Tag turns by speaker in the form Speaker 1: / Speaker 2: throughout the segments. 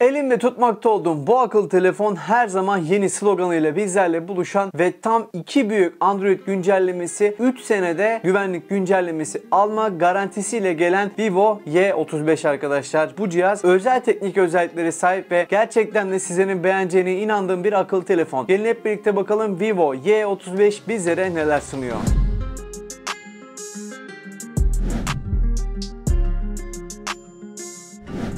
Speaker 1: Elimde tutmakta olduğum bu akıllı telefon her zaman yeni sloganıyla bizlerle buluşan ve tam iki büyük Android güncellemesi 3 senede güvenlik güncellemesi alma garantisiyle gelen Vivo Y35 arkadaşlar. Bu cihaz özel teknik özellikleri sahip ve gerçekten de sizlerin beğeneceğine inandığım bir akıllı telefon. Gelin hep birlikte bakalım Vivo Y35 bizlere neler sunuyor.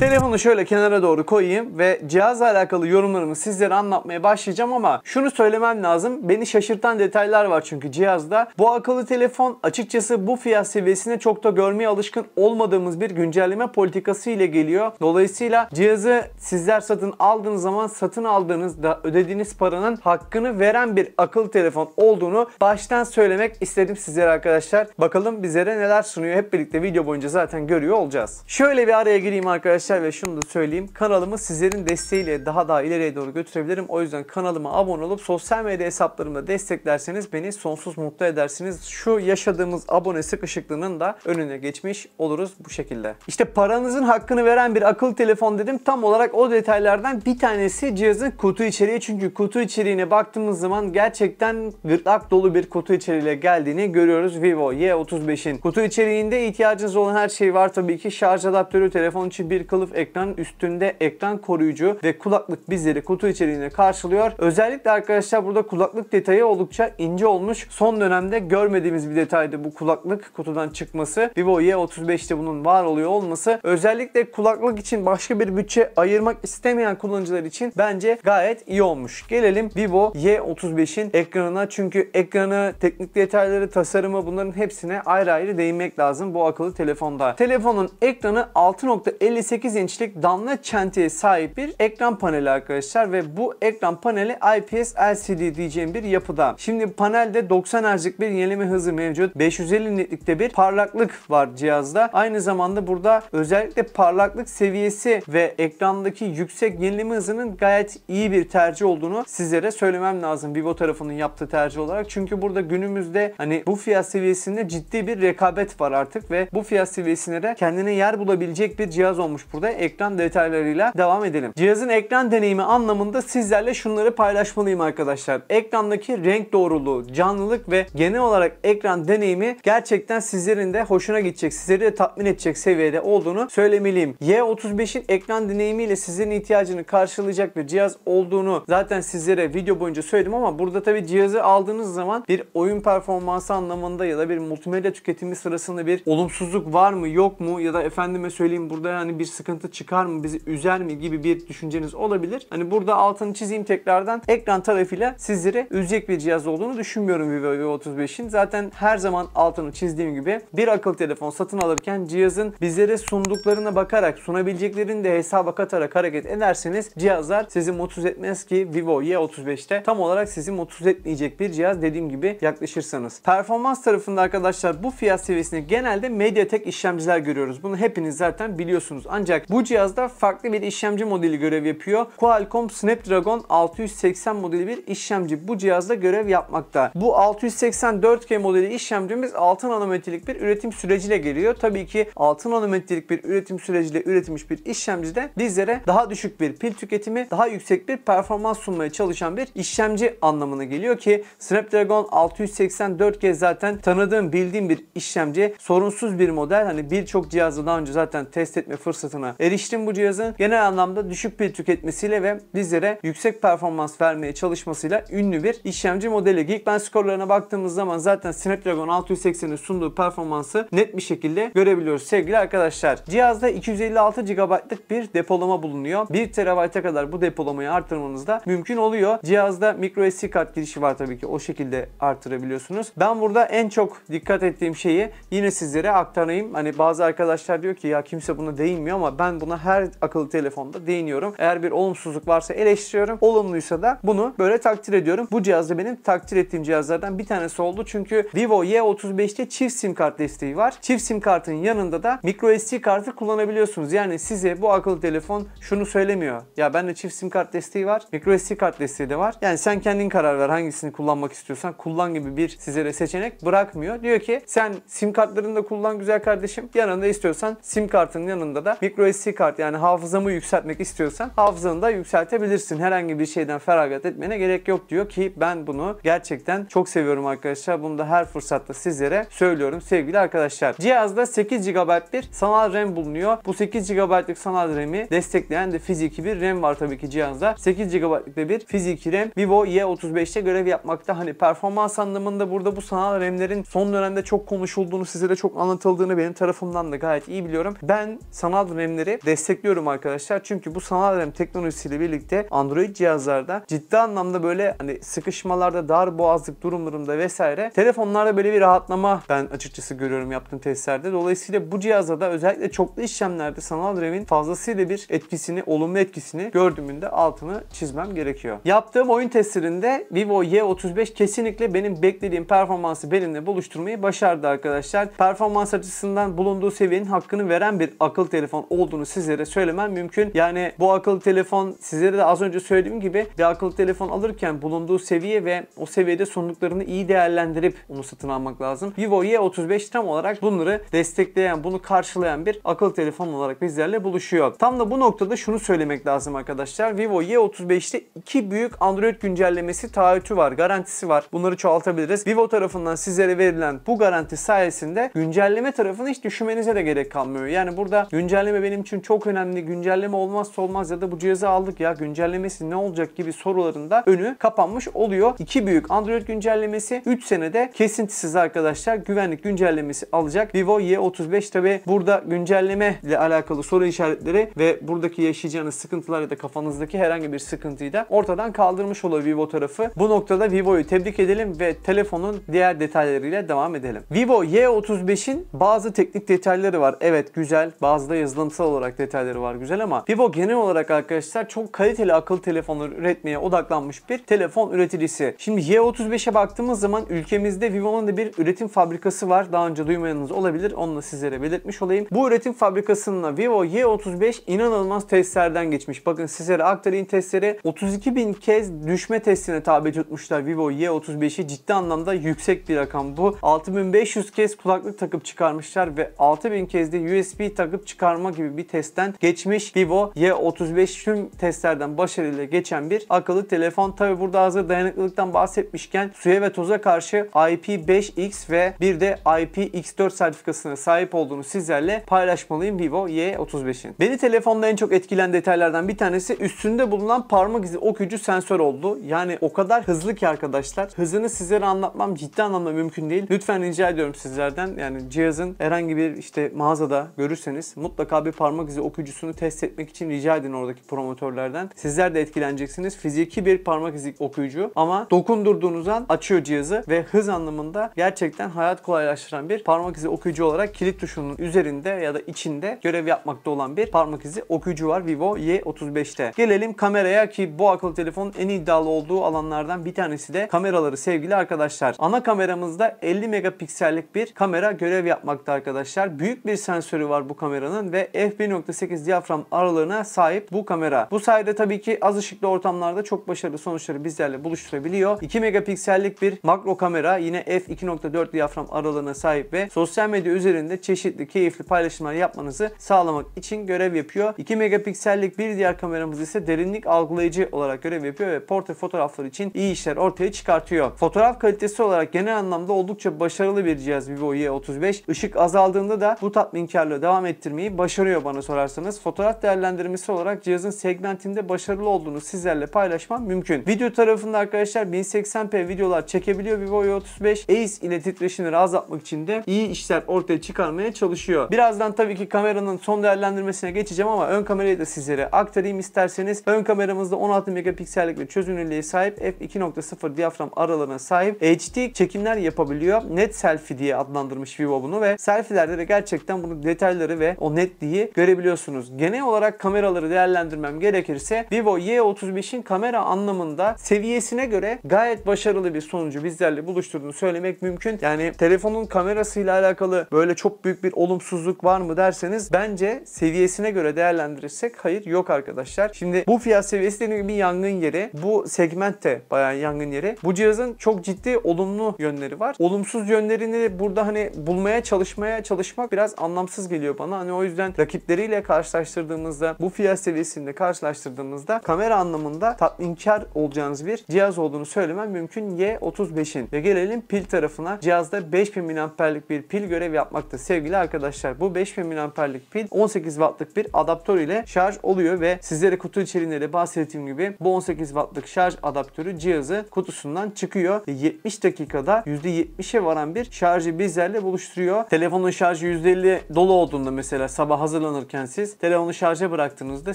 Speaker 1: Telefonu şöyle kenara doğru koyayım ve cihazla alakalı yorumlarımı sizlere anlatmaya başlayacağım ama şunu söylemem lazım. Beni şaşırtan detaylar var çünkü cihazda. Bu akıllı telefon açıkçası bu fiyat seviyesine çok da görmeye alışkın olmadığımız bir güncelleme politikası ile geliyor. Dolayısıyla cihazı sizler satın aldığınız zaman satın aldığınızda ödediğiniz paranın hakkını veren bir akıllı telefon olduğunu baştan söylemek istedim sizlere arkadaşlar. Bakalım bizlere neler sunuyor. Hep birlikte video boyunca zaten görüyor olacağız. Şöyle bir araya gireyim arkadaşlar arkadaşlar ve şunu da söyleyeyim. Kanalımı sizlerin desteğiyle daha daha ileriye doğru götürebilirim. O yüzden kanalıma abone olup sosyal medya hesaplarımda desteklerseniz beni sonsuz mutlu edersiniz. Şu yaşadığımız abone sıkışıklığının da önüne geçmiş oluruz bu şekilde. İşte paranızın hakkını veren bir akıllı telefon dedim. Tam olarak o detaylardan bir tanesi cihazın kutu içeriği. Çünkü kutu içeriğine baktığımız zaman gerçekten gırtlak dolu bir kutu içeriğiyle geldiğini görüyoruz Vivo Y35'in. Kutu içeriğinde ihtiyacınız olan her şey var tabii ki. Şarj adaptörü, telefon için bir kılıf kılıf ekran üstünde ekran koruyucu ve kulaklık bizleri kutu içeriğine karşılıyor. Özellikle arkadaşlar burada kulaklık detayı oldukça ince olmuş. Son dönemde görmediğimiz bir detaydı bu kulaklık kutudan çıkması. Vivo Y35'te bunun var oluyor olması. Özellikle kulaklık için başka bir bütçe ayırmak istemeyen kullanıcılar için bence gayet iyi olmuş. Gelelim Vivo Y35'in ekranına. Çünkü ekranı, teknik detayları, tasarımı bunların hepsine ayrı ayrı değinmek lazım bu akıllı telefonda. Telefonun ekranı 6.58 8 inçlik damla çentiye sahip bir ekran paneli arkadaşlar ve bu ekran paneli IPS LCD diyeceğim bir yapıda. Şimdi panelde 90 Hz'lik bir yenileme hızı mevcut. 550 nitlikte bir parlaklık var cihazda. Aynı zamanda burada özellikle parlaklık seviyesi ve ekrandaki yüksek yenileme hızının gayet iyi bir tercih olduğunu sizlere söylemem lazım Vivo tarafının yaptığı tercih olarak. Çünkü burada günümüzde hani bu fiyat seviyesinde ciddi bir rekabet var artık ve bu fiyat seviyesine de kendine yer bulabilecek bir cihaz olmuş burada ekran detaylarıyla devam edelim. Cihazın ekran deneyimi anlamında sizlerle şunları paylaşmalıyım arkadaşlar. Ekrandaki renk doğruluğu, canlılık ve genel olarak ekran deneyimi gerçekten sizlerin de hoşuna gidecek, sizleri de tatmin edecek seviyede olduğunu söylemeliyim. Y35'in ekran deneyimiyle sizin ihtiyacını karşılayacak bir cihaz olduğunu zaten sizlere video boyunca söyledim ama burada tabi cihazı aldığınız zaman bir oyun performansı anlamında ya da bir multimedya tüketimi sırasında bir olumsuzluk var mı yok mu ya da efendime söyleyeyim burada yani bir sıkıntı sıkıntı çıkar mı, bizi üzer mi gibi bir düşünceniz olabilir. Hani burada altını çizeyim tekrardan. Ekran tarafıyla sizleri üzecek bir cihaz olduğunu düşünmüyorum Vivo V35'in. Zaten her zaman altını çizdiğim gibi bir akıllı telefon satın alırken cihazın bizlere sunduklarına bakarak, sunabileceklerini de hesaba katarak hareket ederseniz cihazlar sizi mutsuz etmez ki Vivo Y35'te tam olarak sizi mutsuz etmeyecek bir cihaz dediğim gibi yaklaşırsanız. Performans tarafında arkadaşlar bu fiyat seviyesinde genelde MediaTek işlemciler görüyoruz. Bunu hepiniz zaten biliyorsunuz. Ancak ancak bu cihazda farklı bir işlemci modeli görev yapıyor. Qualcomm Snapdragon 680 modeli bir işlemci bu cihazda görev yapmakta. Bu 684K modeli işlemcimiz 6 nanometrelik bir üretim süreciyle geliyor. Tabii ki 6 nanometrelik bir üretim süreciyle üretilmiş bir işlemcide bizlere daha düşük bir pil tüketimi, daha yüksek bir performans sunmaya çalışan bir işlemci anlamına geliyor ki Snapdragon 684 k zaten tanıdığım, bildiğim bir işlemci. Sorunsuz bir model. Hani birçok cihazı daha önce zaten test etme fırsatı fiyatına eriştim bu cihazın. Genel anlamda düşük pil tüketmesiyle ve bizlere yüksek performans vermeye çalışmasıyla ünlü bir işlemci modeli. Geekbench skorlarına baktığımız zaman zaten Snapdragon 680'in sunduğu performansı net bir şekilde görebiliyoruz sevgili arkadaşlar. Cihazda 256 GB'lık bir depolama bulunuyor. 1 TB'e kadar bu depolamayı artırmanız da mümkün oluyor. Cihazda micro SD kart girişi var tabii ki o şekilde artırabiliyorsunuz. Ben burada en çok dikkat ettiğim şeyi yine sizlere aktarayım. Hani bazı arkadaşlar diyor ki ya kimse buna değinmiyor ama ama ben buna her akıllı telefonda değiniyorum. Eğer bir olumsuzluk varsa eleştiriyorum. Olumluysa da bunu böyle takdir ediyorum. Bu cihaz da benim takdir ettiğim cihazlardan bir tanesi oldu. Çünkü Vivo Y35'te çift sim kart desteği var. Çift sim kartın yanında da micro SD kartı kullanabiliyorsunuz. Yani size bu akıllı telefon şunu söylemiyor. Ya bende çift sim kart desteği var. Micro SD kart desteği de var. Yani sen kendin karar ver hangisini kullanmak istiyorsan kullan gibi bir sizlere seçenek bırakmıyor. Diyor ki sen sim kartlarını da kullan güzel kardeşim. Yanında istiyorsan sim kartının yanında da micro micro kart yani hafızamı yükseltmek istiyorsan hafızanı da yükseltebilirsin. Herhangi bir şeyden feragat etmene gerek yok diyor ki ben bunu gerçekten çok seviyorum arkadaşlar. Bunu da her fırsatta sizlere söylüyorum sevgili arkadaşlar. Cihazda 8 GB bir sanal RAM bulunuyor. Bu 8 GB'lık sanal RAM'i destekleyen de fiziki bir RAM var tabii ki cihazda. 8 GB'lık bir fiziki RAM Vivo Y35'te görev yapmakta. Hani performans anlamında burada bu sanal RAM'lerin son dönemde çok konuşulduğunu, size de çok anlatıldığını benim tarafımdan da gayet iyi biliyorum. Ben sanal RAM dönemleri destekliyorum arkadaşlar. Çünkü bu sanal dönem teknolojisiyle birlikte Android cihazlarda ciddi anlamda böyle hani sıkışmalarda, dar boğazlık durumlarında vesaire telefonlarda böyle bir rahatlama ben açıkçası görüyorum yaptığım testlerde. Dolayısıyla bu cihazlarda özellikle çoklu işlemlerde sanal RAM'in fazlasıyla bir etkisini, olumlu etkisini gördüğümünde altını çizmem gerekiyor. Yaptığım oyun testlerinde Vivo Y35 kesinlikle benim beklediğim performansı benimle buluşturmayı başardı arkadaşlar. Performans açısından bulunduğu seviyenin hakkını veren bir akıl telefon olduğunu sizlere söylemem mümkün. Yani bu akıllı telefon sizlere de az önce söylediğim gibi bir akıllı telefon alırken bulunduğu seviye ve o seviyede sunumluklarını iyi değerlendirip onu satın almak lazım. Vivo Y35 tam olarak bunları destekleyen, bunu karşılayan bir akıllı telefon olarak bizlerle buluşuyor. Tam da bu noktada şunu söylemek lazım arkadaşlar. Vivo Y35'te iki büyük Android güncellemesi taahhütü var, garantisi var. Bunları çoğaltabiliriz. Vivo tarafından sizlere verilen bu garanti sayesinde güncelleme tarafını hiç düşünmenize de gerek kalmıyor. Yani burada güncelleme benim için çok önemli. Güncelleme olmazsa olmaz ya da bu cihazı aldık ya güncellemesi ne olacak gibi sorularında önü kapanmış oluyor. İki büyük Android güncellemesi 3 senede kesintisiz arkadaşlar güvenlik güncellemesi alacak. Vivo Y35 tabi burada güncelleme ile alakalı soru işaretleri ve buradaki yaşayacağınız sıkıntılar ya da kafanızdaki herhangi bir sıkıntıyı da ortadan kaldırmış oluyor Vivo tarafı. Bu noktada Vivo'yu tebrik edelim ve telefonun diğer detaylarıyla devam edelim. Vivo Y35'in bazı teknik detayları var. Evet güzel. Bazı da yazılım donanımsal olarak detayları var güzel ama Vivo genel olarak arkadaşlar çok kaliteli akıllı telefonları üretmeye odaklanmış bir telefon üreticisi. Şimdi Y35'e baktığımız zaman ülkemizde Vivo'nun da bir üretim fabrikası var. Daha önce duymayanınız olabilir. Onu da sizlere belirtmiş olayım. Bu üretim fabrikasında Vivo Y35 inanılmaz testlerden geçmiş. Bakın sizlere aktarayım testleri 32 bin kez düşme testine tabi tutmuşlar Vivo Y35'i. Ciddi anlamda yüksek bir rakam bu. 6500 kez kulaklık takıp çıkarmışlar ve 6000 kez de USB takıp çıkarma gibi gibi bir testten geçmiş Vivo Y35 tüm testlerden başarıyla geçen bir akıllı telefon. Tabi burada hazır dayanıklılıktan bahsetmişken suya ve toza karşı IP5X ve bir de IPX4 sertifikasına sahip olduğunu sizlerle paylaşmalıyım Vivo Y35'in. Beni telefonda en çok etkilen detaylardan bir tanesi üstünde bulunan parmak izi okuyucu sensör oldu. Yani o kadar hızlı ki arkadaşlar. Hızını sizlere anlatmam ciddi anlamda mümkün değil. Lütfen rica ediyorum sizlerden. Yani cihazın herhangi bir işte mağazada görürseniz mutlaka bir parmak izi okuyucusunu test etmek için rica edin oradaki promotörlerden. Sizler de etkileneceksiniz. Fiziki bir parmak izi okuyucu ama dokundurduğunuz an açıyor cihazı ve hız anlamında gerçekten hayat kolaylaştıran bir parmak izi okuyucu olarak kilit tuşunun üzerinde ya da içinde görev yapmakta olan bir parmak izi okuyucu var Vivo Y35'te. Gelelim kameraya ki bu akıllı telefonun en iddialı olduğu alanlardan bir tanesi de kameraları sevgili arkadaşlar. Ana kameramızda 50 megapiksellik bir kamera görev yapmakta arkadaşlar. Büyük bir sensörü var bu kameranın ve f1.8 diyafram aralığına sahip bu kamera. Bu sayede tabii ki az ışıklı ortamlarda çok başarılı sonuçları bizlerle buluşturabiliyor. 2 megapiksellik bir makro kamera yine f2.4 diyafram aralığına sahip ve sosyal medya üzerinde çeşitli keyifli paylaşımlar yapmanızı sağlamak için görev yapıyor. 2 megapiksellik bir diğer kameramız ise derinlik algılayıcı olarak görev yapıyor ve portre fotoğrafları için iyi işler ortaya çıkartıyor. Fotoğraf kalitesi olarak genel anlamda oldukça başarılı bir cihaz Vivo Y35. Işık azaldığında da bu tatminkarlığı devam ettirmeyi başarıyor görüyor bana sorarsanız. Fotoğraf değerlendirmesi olarak cihazın segmentinde başarılı olduğunu sizlerle paylaşmam mümkün. Video tarafında arkadaşlar 1080p videolar çekebiliyor Vivo Y35. Ace ile titreşimleri azaltmak için de iyi işler ortaya çıkarmaya çalışıyor. Birazdan tabii ki kameranın son değerlendirmesine geçeceğim ama ön kamerayı da sizlere aktarayım isterseniz. Ön kameramızda 16 megapiksellik bir çözünürlüğe sahip f2.0 diyafram aralığına sahip HD çekimler yapabiliyor. Net selfie diye adlandırmış Vivo bunu ve selfilerde de gerçekten bunun detayları ve o netliği dahi görebiliyorsunuz. Genel olarak kameraları değerlendirmem gerekirse Vivo Y35'in kamera anlamında seviyesine göre gayet başarılı bir sonucu bizlerle buluşturduğunu söylemek mümkün. Yani telefonun kamerasıyla alakalı böyle çok büyük bir olumsuzluk var mı derseniz bence seviyesine göre değerlendirirsek hayır yok arkadaşlar. Şimdi bu fiyat seviyesi dediğim gibi yangın yeri. Bu segment de bayağı yangın yeri. Bu cihazın çok ciddi olumlu yönleri var. Olumsuz yönlerini burada hani bulmaya çalışmaya çalışmak biraz anlamsız geliyor bana. Hani o yüzden rakipleriyle karşılaştırdığımızda bu fiyat seviyesinde karşılaştırdığımızda kamera anlamında tatminkar olacağınız bir cihaz olduğunu söylemem mümkün Y35'in. Ve gelelim pil tarafına. Cihazda 5000 mAh'lik bir pil görev yapmakta sevgili arkadaşlar. Bu 5000 mAh'lik pil 18 wattlık bir adaptör ile şarj oluyor ve sizlere kutu içeriğinde de bahsettiğim gibi bu 18 wattlık şarj adaptörü cihazı kutusundan çıkıyor ve 70 dakikada %70'e varan bir şarjı bizlerle buluşturuyor. Telefonun şarjı %50 dolu olduğunda mesela sabah hazır hazırlanırken siz telefonu şarja bıraktığınızda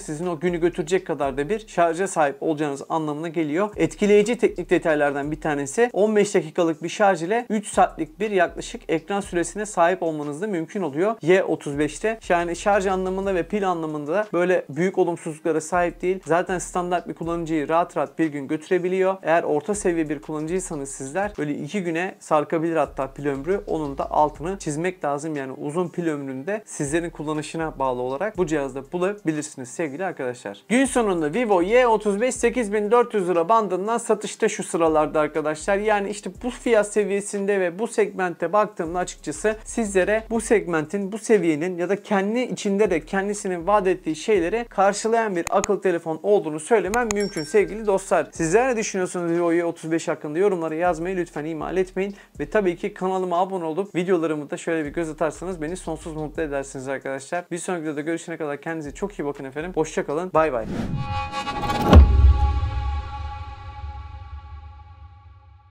Speaker 1: sizin o günü götürecek kadar da bir şarja sahip olacağınız anlamına geliyor. Etkileyici teknik detaylardan bir tanesi 15 dakikalık bir şarj ile 3 saatlik bir yaklaşık ekran süresine sahip olmanız da mümkün oluyor. Y35'te yani şarj anlamında ve pil anlamında böyle büyük olumsuzluklara sahip değil. Zaten standart bir kullanıcıyı rahat rahat bir gün götürebiliyor. Eğer orta seviye bir kullanıcıysanız sizler böyle 2 güne sarkabilir hatta pil ömrü. Onun da altını çizmek lazım. Yani uzun pil ömründe sizlerin kullanışına bağlı olarak bu cihazda bulabilirsiniz sevgili arkadaşlar. Gün sonunda Vivo Y35 8400 lira bandından satışta şu sıralarda arkadaşlar. Yani işte bu fiyat seviyesinde ve bu segmente baktığımda açıkçası sizlere bu segmentin, bu seviyenin ya da kendi içinde de kendisinin vaat ettiği şeyleri karşılayan bir akıl telefon olduğunu söylemem mümkün sevgili dostlar. Sizler ne düşünüyorsunuz Vivo Y35 hakkında yorumları yazmayı lütfen ihmal etmeyin. Ve tabii ki kanalıma abone olup videolarımı da şöyle bir göz atarsanız beni sonsuz mutlu edersiniz arkadaşlar. Bir bir sonraki videoda görüşene kadar kendinize çok iyi bakın efendim. Hoşçakalın. Bay bay.